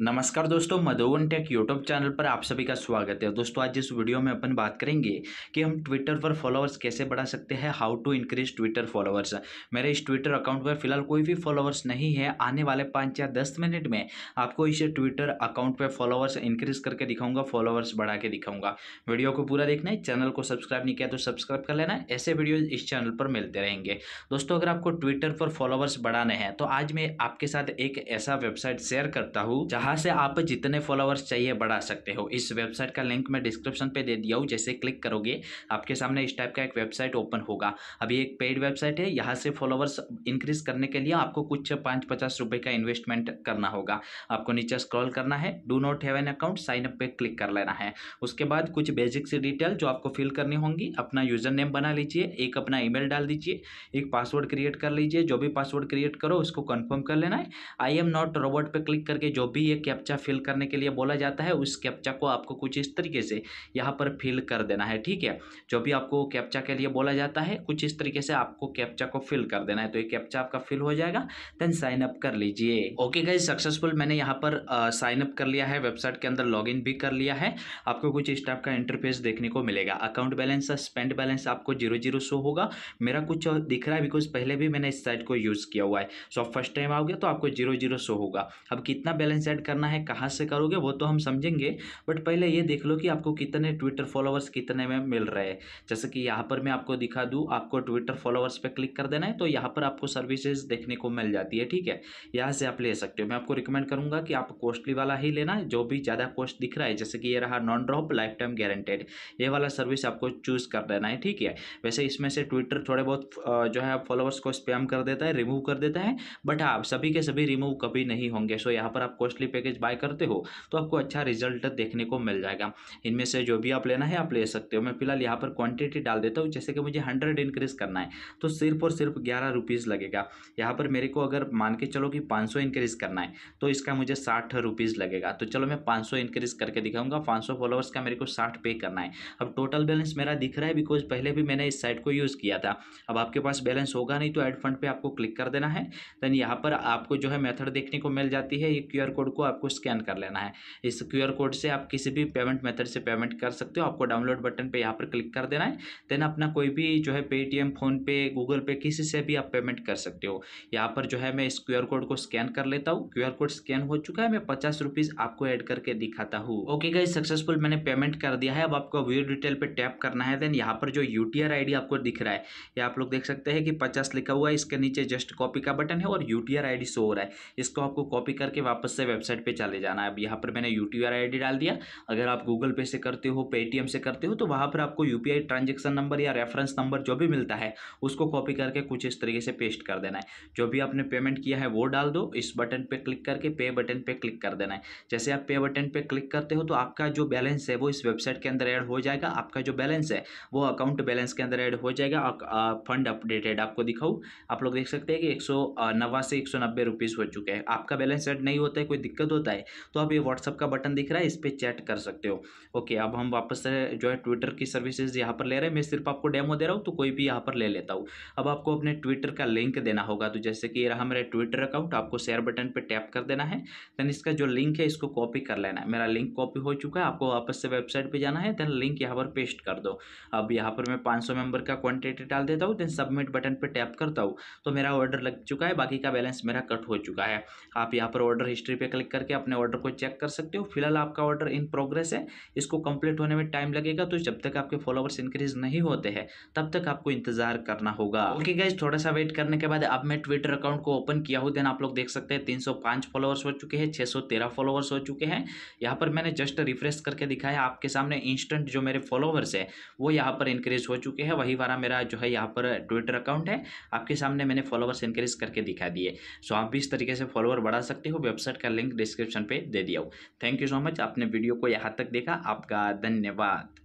नमस्कार दोस्तों मधुवन take YouTube channel पर आप सभी का स्वागत है दोस्तों आज इस वीडियो में अपन बात करेंगे कि हम ट्विटर पर फॉलोअर्स कैसे बढ़ा सकते हैं how to increase Twitter followers मेरे इस ट्विटर अकाउंट पर फिलहाल कोई भी फॉलोअर्स नहीं है आने वाले पाँच या दस मिनट में आपको इस ट्विटर अकाउंट पर फॉलोअर्स इंक्रीज करके दिखाऊंगा फॉलोअर्स बढ़ा के दिखाऊंगा वीडियो को पूरा देखना है चैनल को सब्सक्राइब नहीं किया तो सब्सक्राइब कर लेना ऐसे वीडियो इस चैनल पर मिलते रहेंगे दोस्तों अगर आपको ट्विटर पर फॉलोअर्स बढ़ाने हैं तो आज मैं आपके साथ एक ऐसा वेबसाइट शेयर करता हूँ जहाँ यहाँ से आप जितने फॉलोअर्स चाहिए बढ़ा सकते हो इस वेबसाइट का लिंक मैं डिस्क्रिप्शन पे दे दिया हूँ जैसे क्लिक करोगे आपके सामने इस टाइप का एक वेबसाइट ओपन होगा अभी एक पेड वेबसाइट है यहाँ से फॉलोअर्स इंक्रीज करने के लिए आपको कुछ पाँच पचास रुपये का इन्वेस्टमेंट करना होगा आपको नीचे स्क्रॉल करना है do not have an account sign up पे क्लिक कर लेना है उसके बाद कुछ बेसिक सी डिटेल जो आपको फिल करनी होंगी अपना यूज़र नेम बना लीजिए एक अपना ईमेल डाल दीजिए एक पासवर्ड क्रिएट कर लीजिए जो भी पासवर्ड क्रिएट करो उसको कन्फर्म कर लेना है आई एम नॉट रोबोट पर क्लिक करके जो भी ये कैप्चा फिल करने के लिए बोला जाता है उस कैप्चा को आपको कुछ इस तरीके से यहाँ पर फिल कर देना है ठीक है जो भी आपको कैप्चा के लिए बोला जाता है कुछ इस तरीके से आपको कैप्चा को फिल कर देना है तो ये कैप्चा आपका फिल हो जाएगा देन साइन अप कर लीजिए ओके गाइज सक्सेसफुल मैंने यहाँ पर साइन अप कर लिया है वेबसाइट के अंदर लॉग भी कर लिया है आपको कुछ इस टाइप का इंटरफेस देखने को मिलेगा अकाउंट बैलेंस स्पेंड बैलेंस आपको जीरो जीरो शो होगा मेरा कुछ दिख रहा है बिकॉज पहले भी मैंने इस साइट को यूज़ किया हुआ है सो फर्स्ट टाइम आओगे तो आपको जीरो जीरो शो होगा अब कितना बैलेंस ऐड करना है कहाँ से करोगे वो तो हम समझेंगे बट पहले ये देख लो कि आपको कितने ट्विटर फॉलोवर्स कितने में मिल रहे हैं जैसे कि यहाँ पर मैं आपको दिखा दूँ आपको ट्विटर फॉलोवर्स पर क्लिक कर देना है तो यहाँ पर आपको सर्विसेज देखने को मिल जाती है ठीक है यहाँ से आप ले सकते हो मैं आपको रिकमेंड करूँगा कि आप कॉस्टली वाला ही लेना है जो भी ज़्यादा कॉस्ट दिख रहा है जैसे कि ये रहा non drop lifetime guaranteed ये वाला सर्विस आपको चूज़ कर देना है ठीक है वैसे इसमें से ट्विटर थोड़े बहुत जो है फॉलोअर्स को स्पैम कर देता है रिमूव कर देता है बट हाँ सभी के सभी रिमूव कभी नहीं होंगे सो यहाँ पर आप कॉस्टली पैकेज बाय करते हो तो आपको अच्छा रिजल्ट देखने को मिल जाएगा इनमें से जो भी आप लेना है आप ले सकते हो मैं फिलहाल यहाँ पर क्वांटिटी डाल देता हूँ जैसे कि मुझे हंड्रेड इंक्रीज़ करना है तो सिर्फ और सिर्फ ग्यारह रुपीज़ लगेगा यहाँ पर मेरे को अगर मान के चलो कि पाँच सौ इंक्रीज़ करना है तो इसका मुझे साठ रुपीज़ लगेगा तो चलो मैं पाँच सौ इंक्रीज़ करके दिखाऊंगा पाँच सौ फॉलोअर्स का मेरे को साठ पे करना है अब टोटल बैलेंस मेरा दिख रहा है बिकॉज पहले भी मैंने इस साइट को यूज़ किया था अब आपके पास बैलेंस होगा नहीं तो एड फंड पर आपको क्लिक कर देना है देन यहाँ पर आपको जो है मेथड देखने को मिल जाती है ये क्यू कोड को आपको स्कैन कर लेना है इस क्यू कोड से आप किसी भी पेमेंट मेथड से पेमेंट कर सकते हो आपको डाउनलोड बटन पे यहाँ पर क्लिक कर देना है देन अपना कोई भी जो है पेटीएम फ़ोनपे गूगल पे किसी से भी आप पेमेंट कर सकते हो यहाँ पर जो है मैं इस क्यू कोड को स्कैन कर लेता हूँ क्यू कोड स्कैन हो चुका है मैं पचास रुपीज़ आपको ऐड करके दिखाता हूँ ओके गई सक्सेसफुल मैंने पेमेंट कर दिया है अब आपको व्यू डिटेल पर टैप करना है देन यहाँ पर जो यू टी आपको दिख रहा है ये आप लोग देख सकते हैं कि पचास लिखा हुआ है इसके नीचे जस्ट कॉपी का बटन है और यू टी शो हो रहा है इसको आपको कॉपी करके वापस से वेबसाइट वेबसाइट पे चले जाना है अब यहाँ पर मैंने U T R I D डाल दिया अगर आप गूगल पे से करते हो पेटीएम से करते हो तो वहाँ पर आपको U P I transaction number या रेफरेंस नंबर जो भी मिलता है उसको कॉपी करके कुछ इस तरीके से पेस्ट कर देना है जो भी आपने पेमेंट किया है वो डाल दो इस बटन पर क्लिक करके पे बटन पर क्लिक कर देना है जैसे आप पे बटन पर क्लिक करते हो तो आपका जो बैलेंस है वो इस वेबसाइट के अंदर ऐड हो जाएगा आपका जो बैलेंस है वो अकाउंट बैलेंस के अंदर ऐड हो जाएगा फंड अपडेटेड आपको दिखाऊँ आप लोग देख सकते हैं कि एक सौ नवासी एक सौ नब्बे रुपीज़ हो चुके हैं आपका बैलेंस ऐड नहीं होता है कोई दिक्कत दिक्कत होता है तो आप ये व्हाट्सअप का बटन दिख रहा है इस पर चैट कर सकते हो ओके अब हम वापस जो है ट्विटर की सर्विसेज यहाँ पर ले रहे हैं मैं सिर्फ आपको डेमो दे रहा हूँ तो कोई भी यहाँ पर ले लेता हूँ अब आपको अपने ट्विटर का लिंक देना होगा तो जैसे कि रहा मेरा ट्विटर अकाउंट आपको शेयर बटन पर टैप कर देना है देन इसका जो लिंक है इसको कॉपी कर लेना है मेरा लिंक कॉपी हो चुका है आपको वापस से वेबसाइट पर जाना है देन लिंक यहाँ पर पेस्ट कर दो अब यहाँ पर मैं पाँच मेंबर का क्वान्टिटी डाल देता हूँ देन सबमिट बटन पर टैप करता हूँ तो मेरा ऑर्डर लग चुका है बाकी का बैलेंस मेरा कट हो चुका है आप यहाँ पर ऑर्डर हिस्ट्री पे क्लिक क्लिक करके अपने ऑर्डर को चेक कर सकते हो फिलहाल आपका ऑर्डर इन प्रोग्रेस है इसको कंप्लीट होने में टाइम लगेगा तो जब तक आपके फॉलोवर्स इंक्रीज नहीं होते हैं तब तक आपको इंतजार करना होगा ओके गाइज थोड़ा सा वेट करने के बाद अब मैं ट्विटर अकाउंट को ओपन किया हूँ देन आप लोग देख सकते हैं तीन फॉलोअर्स हो चुके हैं छह फॉलोअर्स हो चुके हैं यहाँ पर मैंने जस्ट रिफ्रेश करके दिखाया आपके सामने इंस्टेंट जो मेरे फॉलोवर्स है वो यहाँ पर इंक्रीज हो चुके हैं वही वाला मेरा जो है यहाँ पर ट्विटर अकाउंट है आपके सामने मैंने फॉलोवर्स इंक्रीज करके दिखा दिए सो आप भी इस तरीके से फॉलोअर बढ़ा सकते हो वेबसाइट का लिंक डिस्क्रिप्शन पे दे दिया हूँ थैंक यू सो मच आपने वीडियो को यहाँ तक देखा आपका धन्यवाद